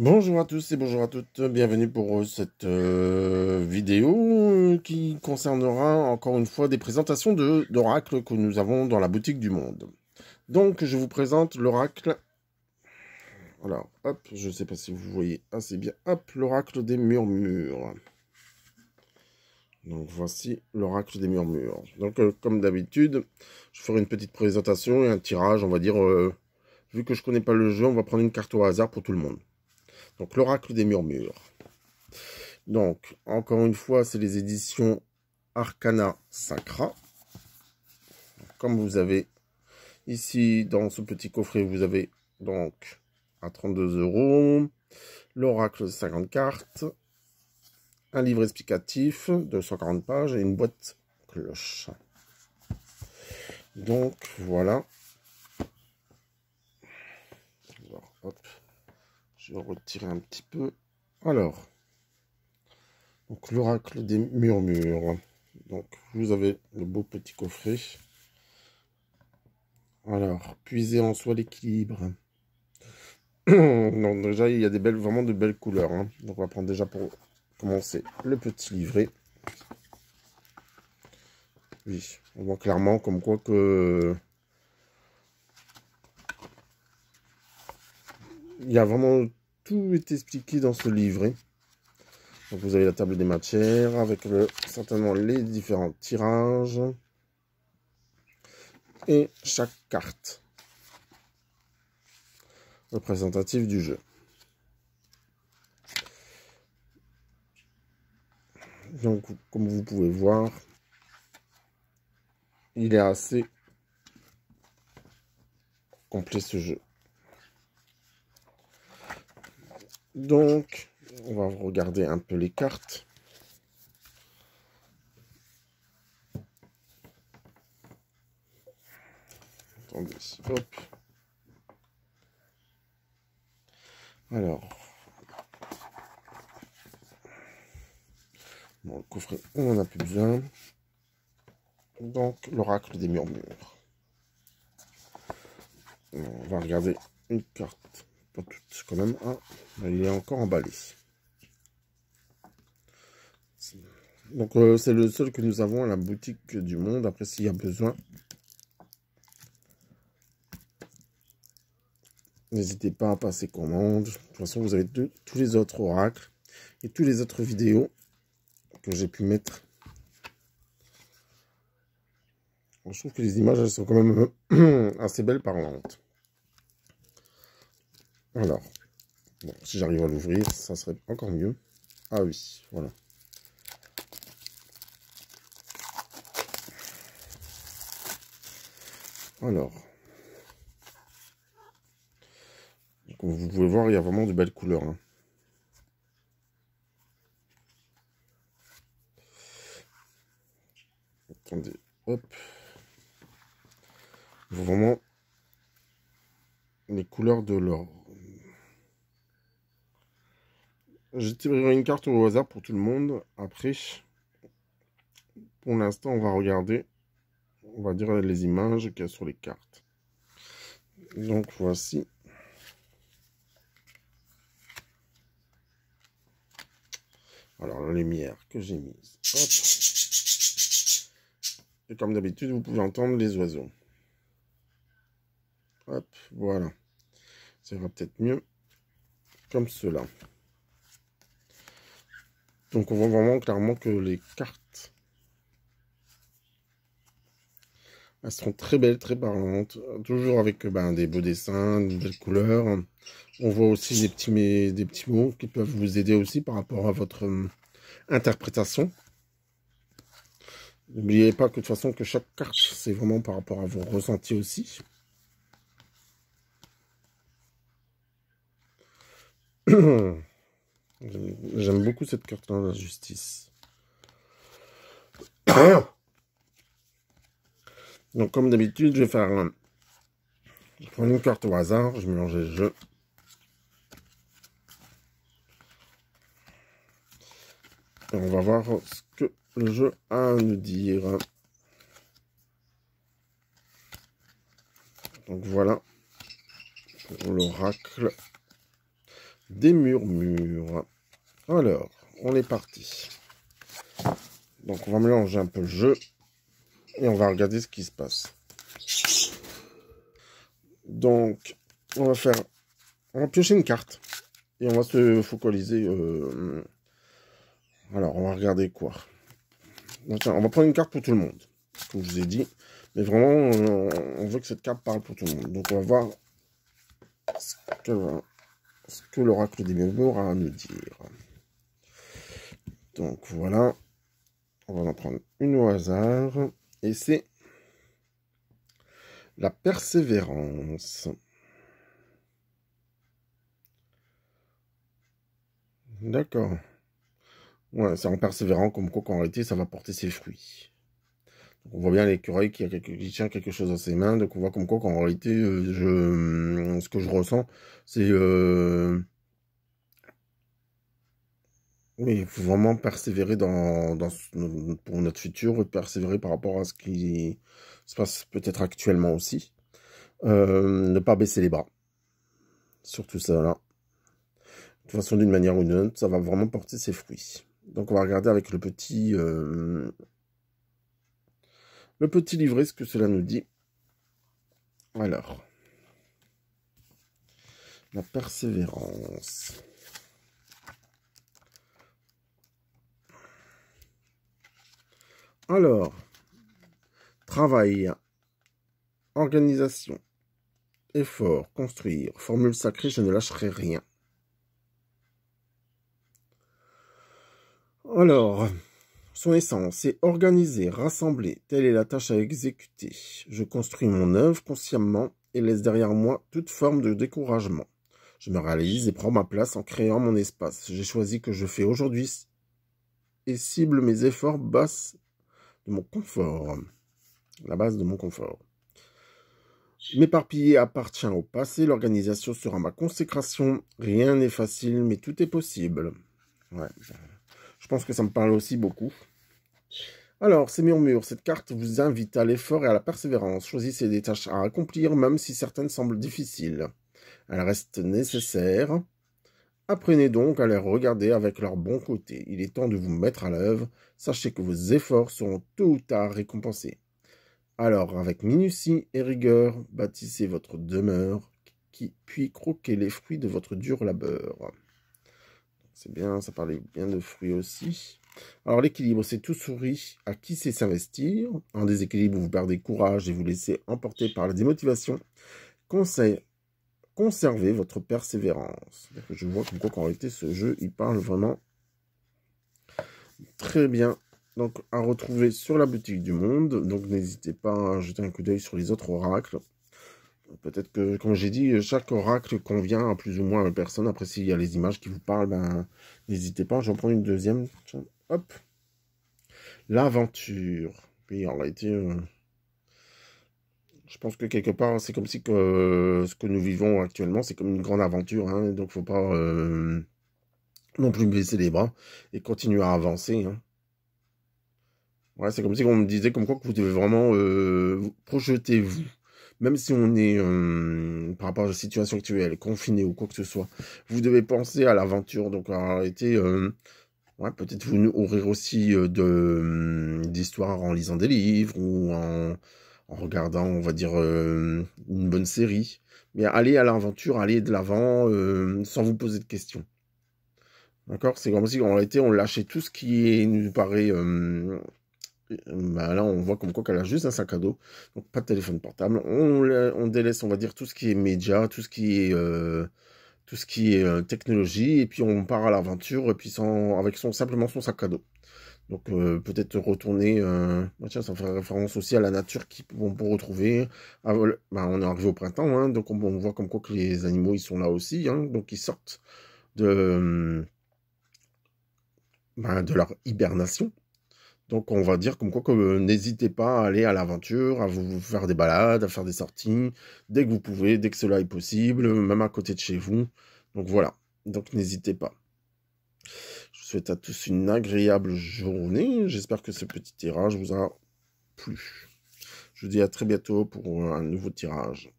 Bonjour à tous et bonjour à toutes, bienvenue pour euh, cette euh, vidéo euh, qui concernera encore une fois des présentations d'oracles que nous avons dans la boutique du monde. Donc je vous présente l'oracle, alors hop, je ne sais pas si vous voyez assez bien, hop, l'oracle des murmures. Donc voici l'oracle des murmures. Donc comme d'habitude, je ferai une petite présentation et un tirage, on va dire, vu que je ne connais pas le jeu, on va prendre une carte au hasard pour tout le monde. Donc l'oracle des murmures. Donc, encore une fois, c'est les éditions Arcana Sacra. Comme vous avez ici dans ce petit coffret, vous avez donc à 32 euros l'oracle de 50 cartes, un livre explicatif de 140 pages et une boîte cloche. Donc voilà retirer un petit peu. Alors, donc l'oracle des murmures. Donc, vous avez le beau petit coffret. Alors, puiser en soi l'équilibre. Donc déjà, il y a des belles, vraiment de belles couleurs. Hein. Donc on va prendre déjà pour commencer le petit livret. Oui, on voit clairement comme quoi que... Il ya a vraiment tout est expliqué dans ce livret. Hein. Donc vous avez la table des matières avec le, certainement les différents tirages et chaque carte représentative du jeu. Donc comme vous pouvez voir, il est assez complet ce jeu. Donc, on va regarder un peu les cartes. Attendez, hop. Alors. Bon, le coffret, on n'en a plus besoin. Donc, l'oracle des murmures. On va regarder une carte toutes quand même un. Il est encore emballé. Donc euh, c'est le seul que nous avons à la boutique du monde. Après s'il y a besoin, n'hésitez pas à passer commande. De toute façon vous avez tous les autres oracles et tous les autres vidéos que j'ai pu mettre. Je trouve que les images elles sont quand même assez belles parlantes. Alors, bon, si j'arrive à l'ouvrir, ça serait encore mieux. Ah oui, voilà. Alors, vous pouvez voir, il y a vraiment de belles couleurs. Hein. Attendez, hop. Vraiment les couleurs de l'or. Je tirerai une carte au hasard pour tout le monde. Après, pour l'instant, on va regarder, on va dire les images qu'il y a sur les cartes. Donc voici. Alors la lumière que j'ai mise. Et comme d'habitude, vous pouvez entendre les oiseaux. Hop, voilà. Ça va peut-être mieux comme cela. Donc on voit vraiment clairement que les cartes sont très belles, très parlantes. Toujours avec ben, des beaux dessins, de belles couleurs. On voit aussi des petits, des petits mots qui peuvent vous aider aussi par rapport à votre hum, interprétation. N'oubliez pas que de toute façon que chaque carte, c'est vraiment par rapport à vos ressentis aussi. J'aime beaucoup cette carte-là, la justice. Donc, comme d'habitude, je vais faire... une carte au hasard, je mélange le jeu. Et on va voir ce que le jeu a à nous dire. Donc voilà, pour l'oracle des murmures. Alors, on est parti. Donc on va mélanger un peu le jeu et on va regarder ce qui se passe. Donc on va faire, on va piocher une carte et on va se focaliser. Euh, alors on va regarder quoi. Donc, on va prendre une carte pour tout le monde, comme je vous ai dit. Mais vraiment, on veut que cette carte parle pour tout le monde. Donc on va voir ce va ce que l'oracle des mémoires a à nous dire. Donc voilà, on va en prendre une au hasard, et c'est la persévérance. D'accord. Ouais, c'est en persévérant comme quoi qu'en réalité ça va porter ses fruits on voit bien l'écureuil qui, tient quelque chose dans ses mains. Donc on voit comme quoi qu'en réalité, euh, hum, ce que je ressens, c'est... Euh, oui, il faut vraiment persévérer dans, pour notre futur, persévérer par rapport à ce qui se passe peut-être actuellement aussi. Euh, ne pas baisser les bras. Surtout ça, là. De toute façon, d'une manière ou d'une autre, ça va vraiment porter ses fruits. Donc on va regarder avec le petit le petit livret, ce que cela nous dit. Alors, la persévérance. Alors, travail, organisation, effort, construire, formule sacrée, je ne lâcherai rien. Alors, son essence est organiser, rassembler, telle est la tâche à exécuter. Je construis mon œuvre consciemment et laisse derrière moi toute forme de découragement. Je me réalise et prends ma place en créant mon espace. J'ai choisi que je fais aujourd'hui et cible mes efforts bas de mon confort. La base de mon confort. M'éparpiller appartient au passé, l'organisation sera ma consécration. Rien n'est facile, mais tout est possible. Je pense que ça me parle aussi beaucoup. Alors, ces murmures, cette carte vous invite à l'effort et à la persévérance. Choisissez des tâches à accomplir, même si certaines semblent difficiles. Elles restent nécessaires. Apprenez donc à les regarder avec leur bon côté. Il est temps de vous mettre à l'œuvre. Sachez que vos efforts seront tôt ou tard récompensés. Alors, avec minutie et rigueur, bâtissez votre demeure, qui, puis croquer les fruits de votre dur labeur. C'est bien, ça parlait bien de fruits aussi. Alors l'équilibre, c'est tout souris à qui c'est s'investir. En déséquilibre, vous perdez courage et vous laissez emporter par la démotivation. Conseil, conservez votre persévérance. je vois comme quoi qu'en réalité, ce jeu, il parle vraiment très bien. Donc à retrouver sur la boutique du monde. Donc n'hésitez pas à jeter un coup d'œil sur les autres oracles. Peut-être que, comme j'ai dit, chaque oracle convient à plus ou moins une personne. Après, s'il y a les images qui vous parlent, ben, n'hésitez pas. J'en prends une deuxième. Hop. L'aventure. Puis, en réalité, été. Euh, je pense que quelque part, c'est comme si que, euh, ce que nous vivons actuellement, c'est comme une grande aventure. Hein, donc, faut pas euh, non plus baisser les bras et continuer à avancer. Hein. Ouais, c'est comme si on me disait comme quoi que vous devez vraiment projeter vous même si on est, euh, par rapport à la situation actuelle, confiné ou quoi que ce soit, vous devez penser à l'aventure. Donc, en réalité, euh, ouais, peut-être vous nourrir aussi euh, de d'histoires en lisant des livres ou en, regardant, on va dire, une bonne série. Mais allez à l'aventure, allez de l'avant sans vous poser de questions. D'accord C'est comme si, en réalité, on lâchait tout ce qui nous paraît euh, bah, là, on voit comme quoi qu'elle a juste un sac à dos, donc pas de téléphone portable. On, délaisse, on va dire, tout ce qui est média tout ce qui est, euh, tout ce qui est euh, technologie, et puis on part à l'aventure, puis sans, avec son, simplement son sac à dos. Donc peut-être retourner, bah, tiens, ça fait référence aussi à la nature qui vont retrouver. Ah, bah, on est arrivé au printemps, hein. donc on, voit comme quoi que les animaux ils sont là aussi, hein. donc ils sortent de, hum, de leur hibernation donc on va dire comme quoi que euh, n'hésitez pas à aller à l'aventure, à vous faire des balades, à faire des sorties, dès que vous pouvez, dès que cela est possible, même à côté de chez vous. Donc voilà, donc n'hésitez pas. Je vous souhaite à tous une agréable journée. J'espère que ce petit tirage vous a plu. Je vous dis à très bientôt pour un nouveau tirage.